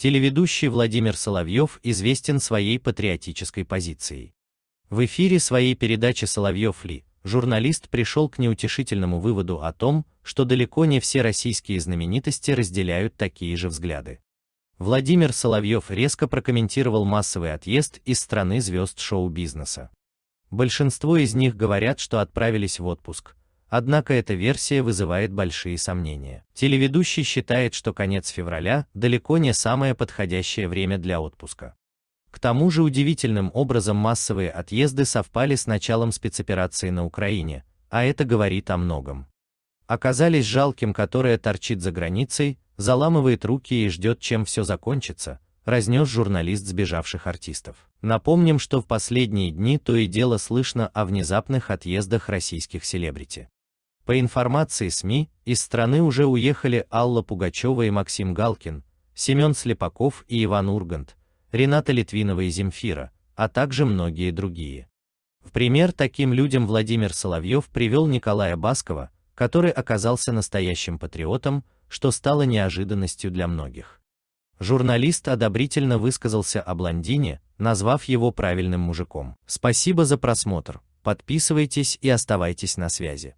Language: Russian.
Телеведущий Владимир Соловьев известен своей патриотической позицией. В эфире своей передачи «Соловьев ли» журналист пришел к неутешительному выводу о том, что далеко не все российские знаменитости разделяют такие же взгляды. Владимир Соловьев резко прокомментировал массовый отъезд из страны звезд шоу-бизнеса. Большинство из них говорят, что отправились в отпуск, Однако эта версия вызывает большие сомнения. Телеведущий считает, что конец февраля далеко не самое подходящее время для отпуска. К тому же удивительным образом массовые отъезды совпали с началом спецоперации на Украине, а это говорит о многом. Оказались жалким, которое торчит за границей, заламывает руки и ждет, чем все закончится, разнес журналист сбежавших артистов. Напомним, что в последние дни то и дело слышно о внезапных отъездах российских селебрити. По информации СМИ, из страны уже уехали Алла Пугачева и Максим Галкин, Семен Слепаков и Иван Ургант, Рената Литвинова и Земфира, а также многие другие. В пример таким людям Владимир Соловьев привел Николая Баскова, который оказался настоящим патриотом, что стало неожиданностью для многих. Журналист одобрительно высказался о блондине, назвав его правильным мужиком. Спасибо за просмотр, подписывайтесь и оставайтесь на связи.